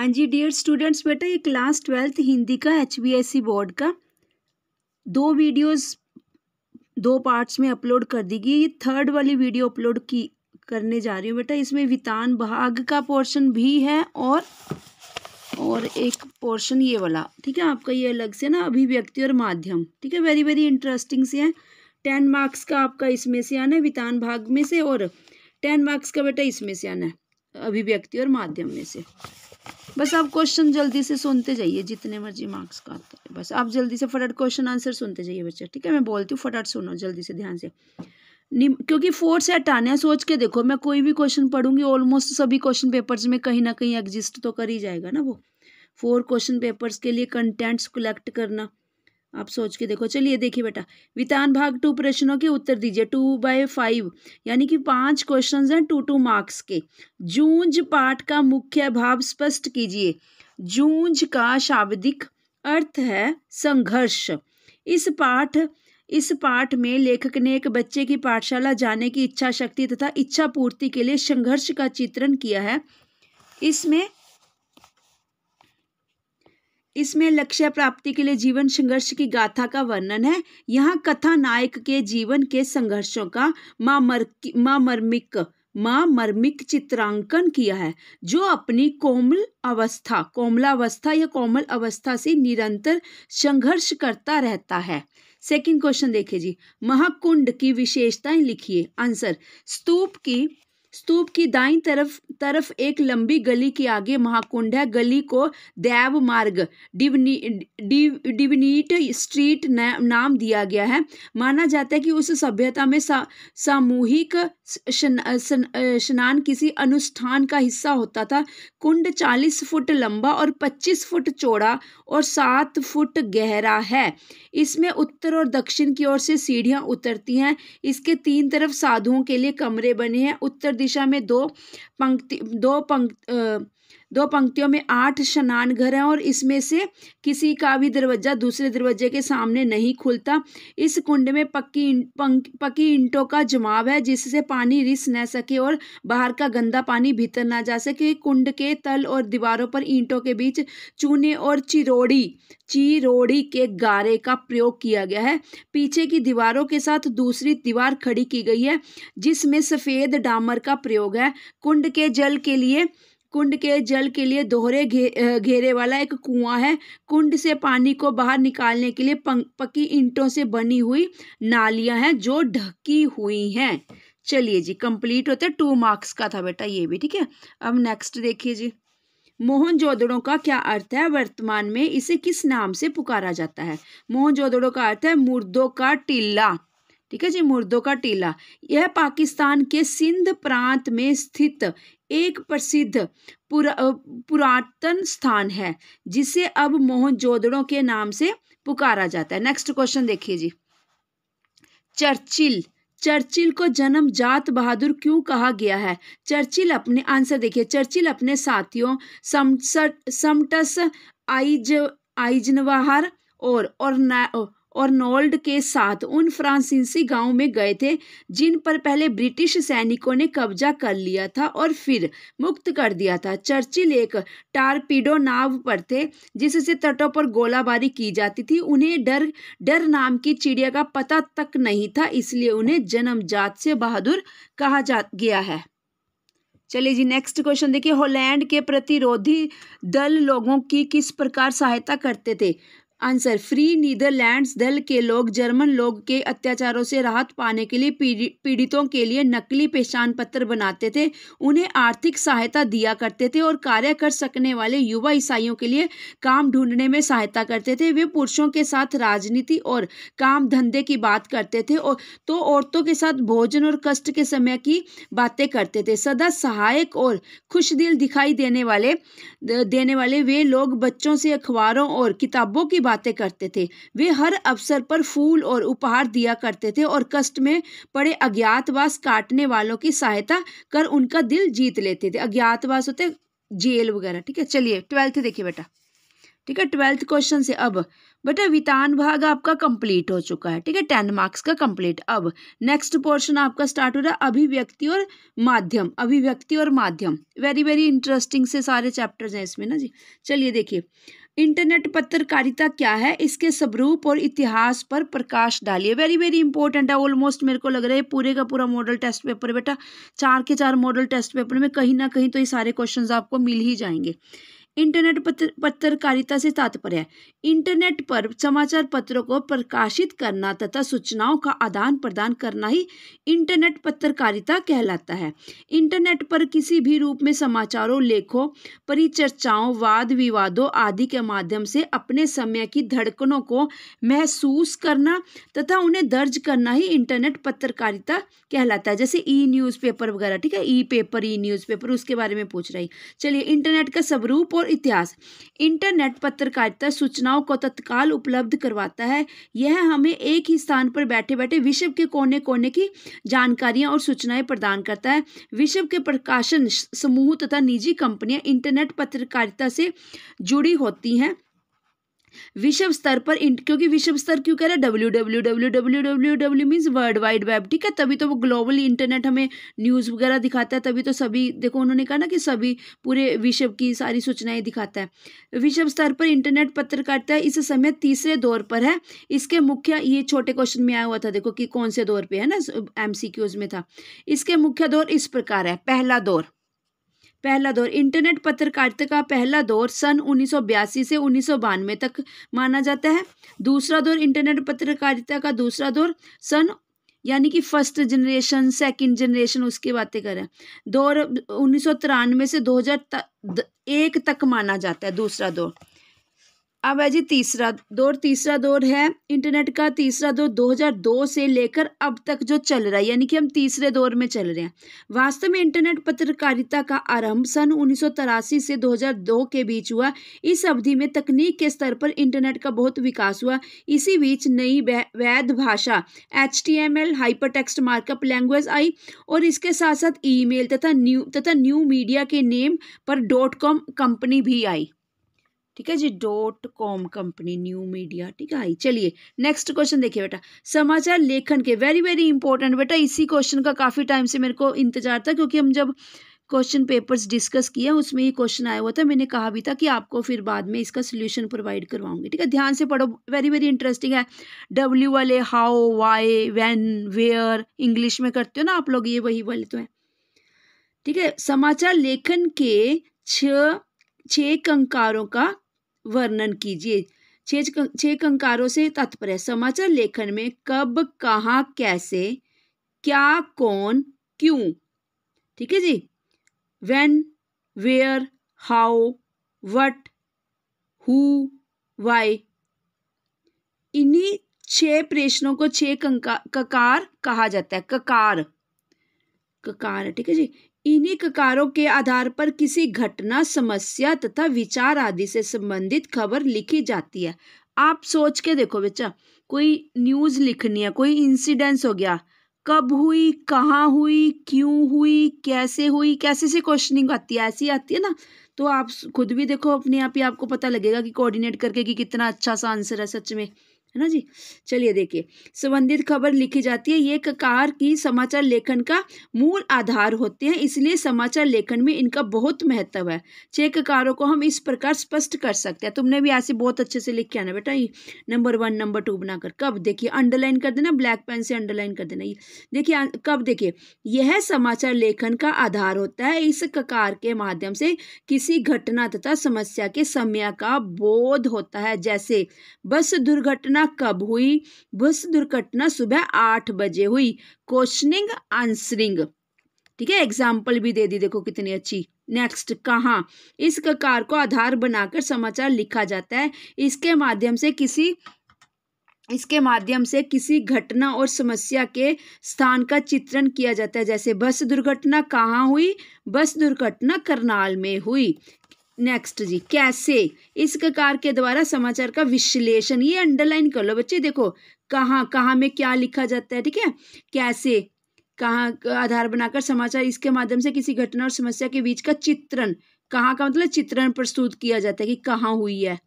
हाँ जी dear students बेटा ये क्लास ट्वेल्थ हिंदी का एच बोर्ड का दो वीडियोस दो पार्ट्स में अपलोड कर दी गई ये थर्ड वाली वीडियो अपलोड की करने जा रही हूँ बेटा इसमें वितान भाग का पोर्शन भी है और और एक पोर्शन ये वाला ठीक है आपका ये अलग से ना अभिव्यक्ति और माध्यम ठीक है वेरी वेरी इंटरेस्टिंग से है टेन मार्क्स का आपका इसमें से आना है वितान भाग में से और टेन मार्क्स का बेटा इसमें से आना है अभिव्यक्ति और माध्यम में से बस आप क्वेश्चन जल्दी से सुनते जाइए जितने मर्जी मार्क्स का आता है बस आप जल्दी से फटाट क्वेश्चन आंसर सुनते जाइए बच्चे ठीक है मैं बोलती हूँ फटाट सुनो जल्दी से ध्यान से क्योंकि फोर्थ से हटाने सोच के देखो मैं कोई भी क्वेश्चन पढ़ूंगी ऑलमोस्ट सभी क्वेश्चन पेपर्स में कहीं ना कहीं एग्जिस्ट तो कर ही जाएगा ना वो फोर क्वेश्चन पेपर्स के लिए कंटेंट्स कलेक्ट करना आप सोच के देखो चलिए देखिए बेटा वितान भाग टू प्रश्नों के उत्तर दीजिए टू बाय फाइव यानी कि पांच क्वेश्चंस हैं टू टू मार्क्स के जूंज पाठ का मुख्य भाव स्पष्ट कीजिए जूंज का शाब्दिक अर्थ है संघर्ष इस पाठ इस पाठ में लेखक ने एक बच्चे की पाठशाला जाने की इच्छा शक्ति तथा इच्छा पूर्ति के लिए संघर्ष का चित्रण किया है इसमें इसमें लक्ष्य प्राप्ति के लिए जीवन संघर्ष की गाथा का वर्णन है यहाँ कथा नायक के जीवन के संघर्षों का मामर्मिक मर्मिक चित्रांकन किया है जो अपनी कोमल अवस्था कोमलावस्था या कोमल अवस्था से निरंतर संघर्ष करता रहता है सेकंड क्वेश्चन देखिए जी महाकुंड की विशेषताएं लिखिए आंसर स्तूप की स्तूप की दाई तरफ तरफ एक लंबी गली के आगे महाकुंड है गली को दैव मार्ग डिवनी डिवनीट स्ट्रीट ना, नाम दिया गया है माना जाता है कि उस सभ्यता में सामूहिक स्नान शन, किसी अनुष्ठान का हिस्सा होता था कुंड चालीस फुट लंबा और पच्चीस फुट चौड़ा और सात फुट गहरा है इसमें उत्तर और दक्षिण की ओर से सीढ़ियाँ उतरती हैं इसके तीन तरफ साधुओं के लिए कमरे बने हैं उत्तर दिशा में दो पंक्ति दो पंक्ति दो पंक्तियों में आठ स्नान घर हैं और इसमें से किसी का भी दरवाजा दूसरे दरवाजे के सामने नहीं खुलता इस कुंड में पक्की पक्की ईंटों का जमाव है जिससे पानी रिस न सके और बाहर का गंदा पानी भीतर ना जा सके कुंड के तल और दीवारों पर ईंटों के बीच चूने और चिरोड़ी चिरोड़ी के गारे का प्रयोग किया गया है पीछे की दीवारों के साथ दूसरी दीवार खड़ी की गई है जिसमें सफ़ेद डामर का प्रयोग है कुंड के जल के लिए कुंड के जल के लिए दोहरे घे घेरे वाला एक कुआं है कुंड से पानी को बाहर निकालने के लिए पक्की ईंटों से बनी हुई नालियां हैं जो ढकी हुई हैं चलिए जी कंप्लीट होता है टू मार्क्स का था बेटा ये भी ठीक है अब नेक्स्ट देखिए जी मोहन जोदड़ों का क्या अर्थ है वर्तमान में इसे किस नाम से पुकारा जाता है मोहन जोदड़ों का अर्थ है मुर्दों का टीला ठीक है जी मुर्दों का टीला यह पाकिस्तान के सिंध प्रांत में स्थित एक प्रसिद्ध पुरा, पुरातन स्थान है जिसे अब मोहनजोदड़ों के नाम से पुकारा जाता है नेक्स्ट क्वेश्चन देखिए जी चर्चिल चर्चिल को जन्म जात बहादुर क्यों कहा गया है चर्चिल अपने आंसर देखिए चर्चिल अपने साथियों समटस आइज आइजनवाहर और और, और और नोल्ड के साथ उन फ्रांसीसी गांवों में गए थे जिन पर पहले ब्रिटिश सैनिकों ने कब्जा कर लिया था और फिर मुक्त कर दिया था चर्चिल एक टारपीडो नाव पर थे जिससे तटों पर गोलाबारी की जाती थी उन्हें डर डर नाम की चिड़िया का पता तक नहीं था इसलिए उन्हें जन्मजात से बहादुर कहा जा गया है चलिए जी नेक्स्ट क्वेश्चन देखिए हॉलैंड के प्रतिरोधी दल लोगों की किस प्रकार सहायता करते थे आंसर फ्री नीदरलैंड्स दल के लोग जर्मन लोग के अत्याचारों से राहत पाने के लिए पीड़ितों के लिए नकली पहचान पत्र बनाते थे उन्हें आर्थिक सहायता दिया करते थे और कार्य कर सकने वाले युवा ईसाइयों के लिए काम ढूंढने में सहायता करते थे वे पुरुषों के साथ राजनीति और काम धंधे की बात करते थे और तो औरतों के साथ भोजन और कष्ट के समय की बातें करते थे सदा सहायक और खुश दिल दिखाई देने वाले देने वाले वे लोग बच्चों से अखबारों और किताबों की बातें करते थे वे हर अवसर पर फूल और उपहार दिया करते थे और कष्ट में पड़े अज्ञातवास काटने वालों की सहायता कर उनका दिल जीत लेते थे अज्ञातवास होते जेल वगैरह ठीक है चलिए ट्वेल्थ देखिए बेटा ठीक है ट्वेल्थ क्वेश्चन से अब बेटा वितान भाग आपका कंप्लीट हो चुका है ठीक है टेन मार्क्स का कंप्लीट अब नेक्स्ट पोर्शन आपका स्टार्ट हो रहा है अभिव्यक्ति और माध्यम अभिव्यक्ति और माध्यम वेरी वेरी इंटरेस्टिंग से सारे चैप्टर्स हैं इसमें ना जी चलिए देखिए इंटरनेट पत्रकारिता क्या है इसके स्वरूप और इतिहास पर प्रकाश डालिए वेरी वेरी इंपॉर्टेंट है ऑलमोस्ट मेरे को लग रहा है पूरे का पूरा मॉडल टेस्ट पेपर बेटा चार के चार मॉडल टेस्ट पेपर में कहीं ना कहीं तो ये सारे क्वेश्चन आपको मिल ही जाएंगे इंटरनेट पत्र पत्रकारिता से तात्पर्य है इंटरनेट पर समाचार पत्रों को प्रकाशित करना तथा सूचनाओं का आदान प्रदान करना ही इंटरनेट पत्रकारिता कहलाता है इंटरनेट पर किसी भी रूप में समाचारों लेखों परिचर्चाओं वाद विवादों आदि के माध्यम से अपने समय की धड़कनों को महसूस करना तथा उन्हें दर्ज करना ही इंटरनेट पत्रकारिता कहलाता है जैसे ई न्यूज़पेपर वगैरह ठीक है ई पेपर ई न्यूज़पेपर उसके बारे में पूछ रही चलिए इंटरनेट का स्वरूप और इतिहास इंटरनेट पत्रकारिता सूचनाओं को तत्काल उपलब्ध करवाता है यह हमें एक ही स्थान पर बैठे बैठे विश्व के कोने कोने की जानकारियां और सूचनाएं प्रदान करता है विश्व के प्रकाशन समूह तथा निजी कंपनियां इंटरनेट पत्रकारिता से जुड़ी होती हैं विश्व स्तर पर क्योंकि विश्व स्तर क्यों कह रहा है W W W W W W means world wide web ठीक है तभी तो वो ग्लोबल इंटरनेट हमें न्यूज़ वगैरह दिखाता है तभी तो सभी देखो उन्होंने कहा ना कि सभी पूरे विश्व की सारी सूचनाएं दिखाता है विश्व स्तर पर इंटरनेट पत्रकारिता इस समय तीसरे दौर पर है इसके मुख्य ये छोटे क्वेश्चन में आया हुआ था देखो कि कौन से दौर पर है ना एम में था इसके मुख्य दौर इस प्रकार है पहला दौर पहला दौर इंटरनेट पत्रकारिता का पहला दौर सन उन्नीस से उन्नीस तक माना जाता है दूसरा दौर इंटरनेट पत्रकारिता का दूसरा दौर सन यानी कि फर्स्ट जनरेशन सेकंड जनरेशन उसकी बातें करें दौर उन्नीस से दो एक तक माना जाता है दूसरा दौर अब है जी तीसरा दौर तीसरा दौर है इंटरनेट का तीसरा दौर 2002 से लेकर अब तक जो चल रहा है यानी कि हम तीसरे दौर में चल रहे हैं वास्तव में इंटरनेट पत्रकारिता का आरंभ सन उन्नीस से 2002 के बीच हुआ इस अवधि में तकनीक के स्तर पर इंटरनेट का बहुत विकास हुआ इसी बीच नई वैध भाषा H T M L hyper text markup language आई और इसके साथ साथ ई मेल तथा न्यू तथा न्यू मीडिया के नेम पर डॉट कॉम कंपनी भी आई ठीक है जी dot com company new media ठीक है आई चलिए नेक्स्ट क्वेश्चन देखिए बेटा समाचार लेखन के वेरी वेरी इंपॉर्टेंट बेटा इसी क्वेश्चन का काफ़ी टाइम से मेरे को इंतजार था क्योंकि हम जब क्वेश्चन पेपर्स डिस्कस किया उसमें ये क्वेश्चन आया हुआ था मैंने कहा भी था कि आपको फिर बाद में इसका सोल्यूशन प्रोवाइड करवाऊंगी ठीक है ध्यान से पढ़ो वेरी वेरी इंटरेस्टिंग है डब्ल्यू वाले how why when where English में करते हो ना आप लोग ये वही वाले तो हैं ठीक है समाचार लेखन के छ छः कंकारों का वर्णन कीजिए छे कंकारों से तात्पर्य समाचार लेखन में कब कहाँ कैसे क्या कौन क्यों ठीक है जी when where how what who why इन्हीं छह प्रश्नों को छह ककार कहा जाता है ककार ककार ठीक है जी इन्हीं ककारों के आधार पर किसी घटना समस्या तथा विचार आदि से संबंधित खबर लिखी जाती है आप सोच के देखो बच्चा कोई न्यूज़ लिखनी है कोई इंसिडेंस हो गया कब हुई कहाँ हुई क्यों हुई कैसे हुई कैसे से क्वेश्चनिंग आती है ऐसी आती है ना तो आप खुद भी देखो अपने आप ही आपको पता लगेगा कि कोऑर्डिनेट करके कि कितना अच्छा सा आंसर है सच में है ना जी चलिए देखिए संबंधित खबर लिखी जाती है ये ककार की समाचार लेखन का मूल आधार होते हैं इसलिए समाचार लेखन में इनका बहुत महत्व है छह ककारों को हम इस प्रकार स्पष्ट कर सकते हैं तुमने भी ऐसे बहुत अच्छे से लिख के आना बेटा ये नंबर वन नंबर टू बनाकर कब देखिए अंडरलाइन कर देना ब्लैक पेन से अंडरलाइन कर देना ये देखिए कब देखिए यह समाचार लेखन का आधार होता है इस ककार के माध्यम से किसी घटना तथा समस्या के समय का बोध होता है जैसे बस दुर्घटना दुर्घटना कब हुई बस दुर्घटना सुबह आठ बजे हुई क्वेश्चनिंग आंसरिंग ठीक है एग्जाम्पल भी दे दी देखो कितनी अच्छी नेक्स्ट कहा इस कार को आधार बनाकर समाचार लिखा जाता है इसके माध्यम से किसी इसके माध्यम से किसी घटना और समस्या के स्थान का चित्रण किया जाता है जैसे बस दुर्घटना कहाँ हुई बस दुर्घटना करनाल में हुई नेक्स्ट जी कैसे इस ककार के द्वारा समाचार का विश्लेषण ये अंडरलाइन कर लो बच्चे देखो कहाँ कहाँ में क्या लिखा जाता है ठीक है कैसे कहाँ आधार बनाकर समाचार इसके माध्यम से किसी घटना और समस्या के बीच का चित्रण कहाँ का मतलब चित्रण प्रस्तुत किया जाता है कि कहाँ हुई है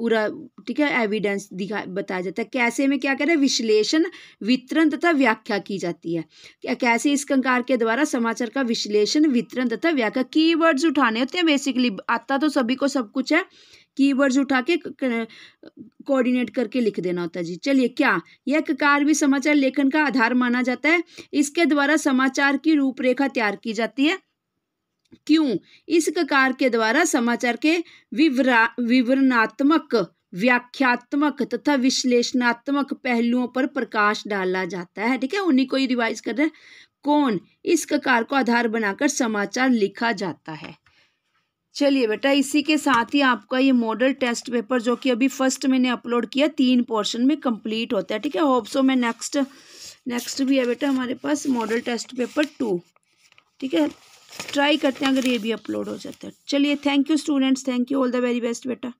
पूरा ठीक है एविडेंस दिखा बताया जाता है कैसे में क्या कह रहे हैं विश्लेषण वितरण तथा व्याख्या की जाती है क्या कैसे इस कंकार के द्वारा समाचार का विश्लेषण वितरण तथा व्याख्या कीवर्ड्स उठाने होते हैं बेसिकली आता तो सभी को सब कुछ है कीवर्ड्स उठा के कोऑर्डिनेट करके लिख देना होता है जी चलिए क्या यह ककार भी समाचार लेखन का आधार माना जाता है इसके द्वारा समाचार की रूपरेखा तैयार की जाती है क्यों इस ककार के द्वारा समाचार के विवरा विवरणात्मक व्याख्यात्मक तथा विश्लेषणात्मक पहलुओं पर प्रकाश डाला जाता है ठीक है उन्हीं को ही रिवाइज कर रहे हैं कौन इस ककार को आधार बनाकर समाचार लिखा जाता है चलिए बेटा इसी के साथ ही आपका ये मॉडल टेस्ट पेपर जो कि अभी फर्स्ट मैंने अपलोड किया तीन पोर्शन में कंप्लीट होता है ठीक है होप सो मैं नेक्स्ट नेक्स्ट भी है बेटा हमारे पास मॉडल टेस्ट पेपर टू ठीक है ट्राई करते हैं अगर ये भी अपलोड हो जाता है चलिए thank you students thank you all the very best बेटा